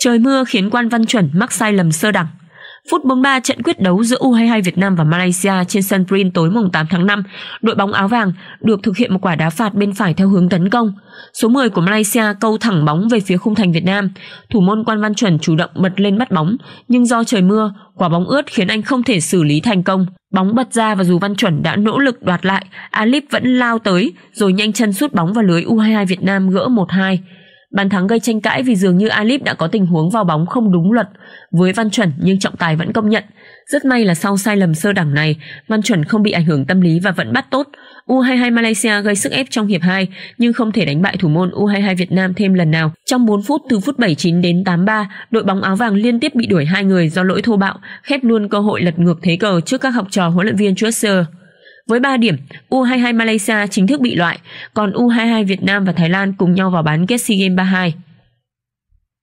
Trời mưa khiến Quan Văn Chuẩn mắc sai lầm sơ đẳng. Phút 43 trận quyết đấu giữa U22 Việt Nam và Malaysia trên sân Prin tối mùng 8 tháng 5, đội bóng áo vàng được thực hiện một quả đá phạt bên phải theo hướng tấn công. Số 10 của Malaysia câu thẳng bóng về phía khung thành Việt Nam. Thủ môn Quan Văn Chuẩn chủ động bật lên bắt bóng, nhưng do trời mưa, quả bóng ướt khiến anh không thể xử lý thành công. Bóng bật ra và dù Văn Chuẩn đã nỗ lực đoạt lại, Alip vẫn lao tới rồi nhanh chân sút bóng vào lưới U22 Việt Nam gỡ 1-2. Bàn thắng gây tranh cãi vì dường như Alip đã có tình huống vào bóng không đúng luật với Văn Chuẩn nhưng trọng tài vẫn công nhận. Rất may là sau sai lầm sơ đẳng này, Văn Chuẩn không bị ảnh hưởng tâm lý và vẫn bắt tốt. U22 Malaysia gây sức ép trong hiệp 2 nhưng không thể đánh bại thủ môn U22 Việt Nam thêm lần nào. Trong 4 phút từ phút 79 đến 83, đội bóng áo vàng liên tiếp bị đuổi hai người do lỗi thô bạo, khép luôn cơ hội lật ngược thế cờ trước các học trò huấn luyện viên Chaucer. Với 3 điểm, U22 Malaysia chính thức bị loại, còn U22 Việt Nam và Thái Lan cùng nhau vào bán kết SEA Games 32.